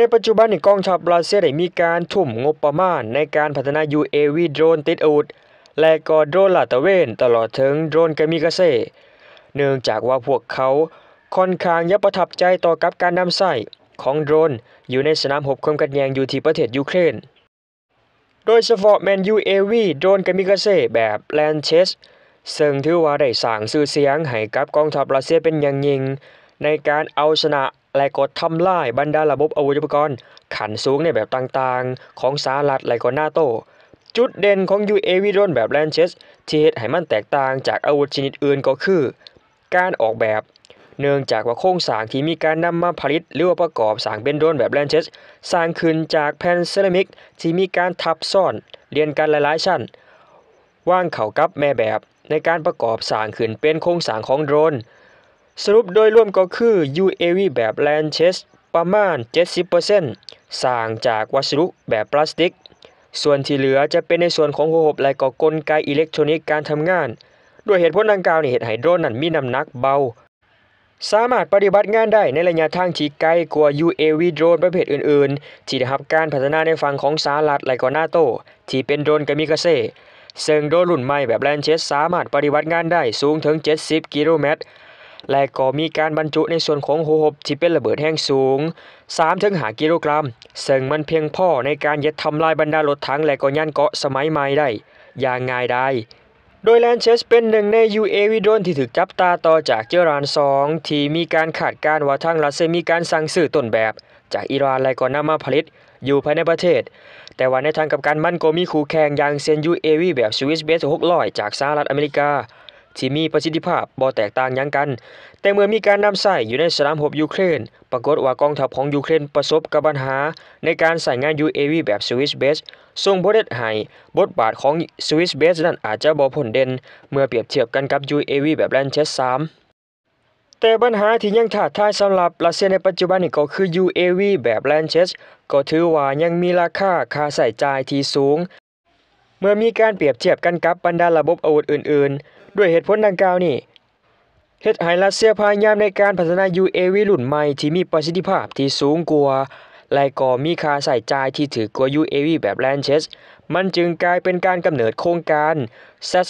ในปัจจุบันในกองทัพบราซิลได้มีการทุ่มงบประมาณในการพัฒนา UAV โดรนติดอาวุธและก็โดรนลาดตระเวนตลอดถึงโดรนกามิกาเซ่ เนื่องจากว่าพวกเขาค่อนข้างยับประทับใจต่อกับการนำใส่ของโดรนอยู่ในสนามหบความขันแยงอยู่ที่ประเทศยูเครนโดยเฉพาะแมน u a v โดรนกามิกาเซ่แบบแลนเชสซึ่งถือว่าได้สร้างสื่อเสียงให้กับกองทัพบราซิลเป็นอย่างยิ่งในการเอาชนะและกดทำลายบรรดาระบบอาวุธอุปกรณ์ขันสูงในแบบต่างๆ ของสหรัฐและก็นาโต จุดเด่นของ UAV โดรนแบบแลนเชสที่เหตุให้มันแตกต่างจากอาวุธชนิดอื่นก็คือ การออกแบบ เนื่องจากว่าโครงสร้างที่มีการนำมาผลิต หรือว่าประกอบสร้างเป็นโดรนแบบแลนเชสสร้างขึ้นจากแผ่นเซรามิก ที่มีการทับซ่อนเรียนกันหลายๆ ชั้นว่างเข่ากับแม่แบบในการประกอบสร้างขึ้นเป็นโครงสร้างของโดรนสรุปโดยรวมก็คือ UAV แบบแลนเชสประมาณ 70%สร้างจากวัสดุแบบพลาสติก ส่วนที่เหลือจะเป็นในส่วนของหัวหบและก็กลไกอิเล็กทรอนิกส์การทำงาน ด้วยเหตุผลดังกล่าวนี่เหตุให้โดรนนั้นมีน้ำหนักเบา สามารถปฏิบัติงานได้ในระยะทางที่ไกลกว่า UAV โดรนประเภทอื่น ๆ ที่ได้รับการพัฒนาในฝั่งของสหรัฐและก็นาโตที่เป็นโดรนกามิคาเซ่ซึ่งโดรนรุ่นใหม่แบบแลนเชสสามารถปฏิบัติงานได้สูงถึง 70 กิโลเมตรและก็มีการบรรจุในส่วนของหัวหบที่เป็นระเบิดแห้งสูง 3-5 กิโลกรัม ซึ่งมันเพียงพอในการยัดทำลายบรรดารถถังและก็ยานเกาะสมัยใหม่ได้ อย่างง่ายได้ โดยแลนเชสเป็นหนึ่งใน UAV โดรนที่ถูกจับตาต่อจากเจอรานงที่มีการขาดการว่าทางรัสเซียมีการสั่งซื้อต้นแบบ จากอิหร่านและก็นำมาผลิต อยู่ภายในประเทศ แต่ว่าในทางกับการมันก็มีคู่แข่งอย่างเซนยูเอวีแบบสวิสเบส600จากสหรัฐอเมริกาที่มีประสิทธิภาพบ่แตกต่างยังกัน แต่เมื่อมีการนำใช้อยู่ในสนามหบยูเครน ปรากฏว่ากองทัพของยูเครนประสบกับปัญหาในการใส่งาน UAV แบบ Swiss Base ส่งผลเ็ดให้บทบาทของ Swiss Base นั้นอาจจะบ่ผลเด่น เมื่อเปรียบเทียบกันกับ UAV แบบ Lancet 3แต่ปัญหาที่ยังท้าทายสำหรับรัสเซียในปัจจุบันนี้ก็คือ UAV แบบ l a n c e สก็ถือว่ายังมีราคาค่าใช้จ่ายที่สูงเมื่อมีการเปรียบเทียบกันกับบรรดาระบบอาวุธอื่นๆ ด้วยเหตุผลดังกล่าวนี้เฮดไฮรัสเซียพยายามในการพัฒนา UAV รุ่นใหม่ที่มีประสิทธิภาพที่สูงกว่า และก็มีค่าใสจ่ายที่ถือกว่า UAV แบบแลนเชสมันจึงกลายเป็นการกำเนิดโครงการ SAS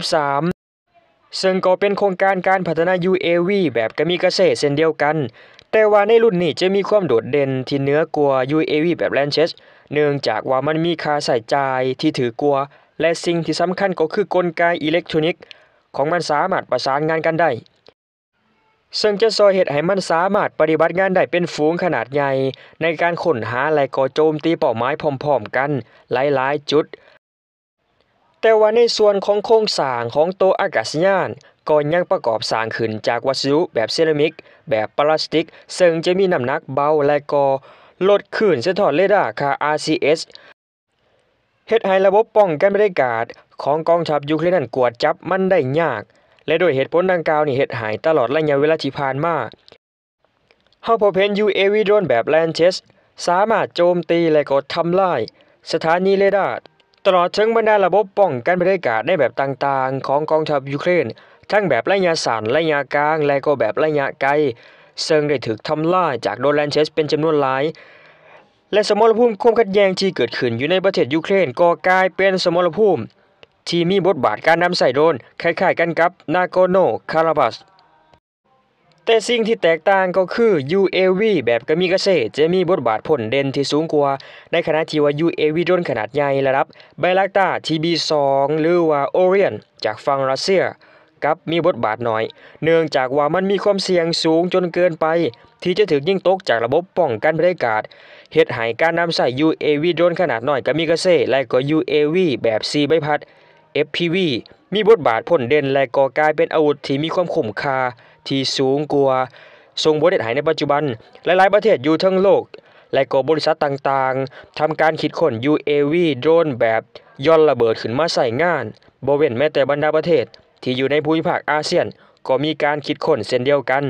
53 ซึ่งก็เป็นโครงการการพัฒนา UAV แบบกะมิกาเซ่เช่นเดียวกัน แต่ว่าในรุ่นนี้จะมีความโดดเด่นที่เนื้อกว่า UAV แบบแลนเชสเนื่องจากว่ามันมีค่าใส่จ่ายที่ถือกลัว และสิ่งที่สำคัญก็คือกลไกอิเล็กทรอนิกส์ ของมันสามารถประสานงานกันได้ ซึ่งจะซอยเหตุให้มันสามารถปฏิบัติงานได้เป็นฝูงขนาดใหญ่ในการค้นหาและก่อโจมตีเป้าหมายพร้อมๆกัน หลายๆจุด แต่ว่าในส่วนของโครงสร้างของตัวอากาศยาน ก็ยังประกอบสร้างขึ้นจากวัสดุแบบเซรามิก แบบพลาสติก ซึ่งจะมีน้ำหนักเบาและก่อลดขื่นสะท้อนเรดาร์ค่า RCS เฮ็ดให้ระบบป้องกันบรรยากาศของกองทัพยูเครนนั้นกวดจับมันได้ยาก และโดยเหตุผลดังกล่าวนี่เฮ็ดหายตลอดระยะเวลาที่ผ่านมาเฮาพบเห็น UAV โดรนแบบแลนเชสสามารถโจมตีและก็ทำลายสถานีเรดาร์ตลอดถึงบรรดาระบบป้องกันบรรยากาศในแบบต่างๆ ของกองทัพยูเครนทั้งแบบระยะสั้นระยะกลาง และก็แบบระยะไกลซึ่งได้ถูกทำลายจากโดนแลนเชส เป็นจำนวนหลาย และสมรภูมิความขัดแย้งที่เกิดขึ้นอยู่ในประเทศยูเครนก็กลายเป็นสมรภูมิ ที่มีบทบาทการนำใส่โดนคล้ายๆกันกับนาโกโนคาราบัสแต่สิ่งที่แตกต่างก็คือ UAV แบบกามิกาเซจะมีบทบาทผลเด่นที่สูงกว่า ในขณะที่ว่า UAV โดนขนาดใหญ่ระดับไบลักตาทีบี2หรือว่า Orion จากฝั่งรัสเซียกับมีบทบาทน้อย เนื่องจากว่ามันมีความเสี่ยงสูงจนเกินไป ที่จะถึงยิ่งตกจากระบบป้องกันบรรยากาศ เหตุให้การนำใส่ UAV โดรนขนาดน้อยกับมิกะเซ่และก็ UAV แบบซีใบพัด FPV มีบทบาทพ่นเด่นและก่อกลายเป็นอาวุธที่มีความคุ้มค่าที่สูงกว่าทรงบทเด่นหายในปัจจุบัน หลายๆประเทศอยู่ทั้งโลก และก็บริษัทต่างๆทำการคิดค้น UAV โดรนแบบย่อนระเบิดขึ้นมาใส่งานบริเวณแม้แต่บรรดาประเทศที่อยู่ในภูมิภาคอาเซียนก็มีการคิดค้นเช่นเดียวกัน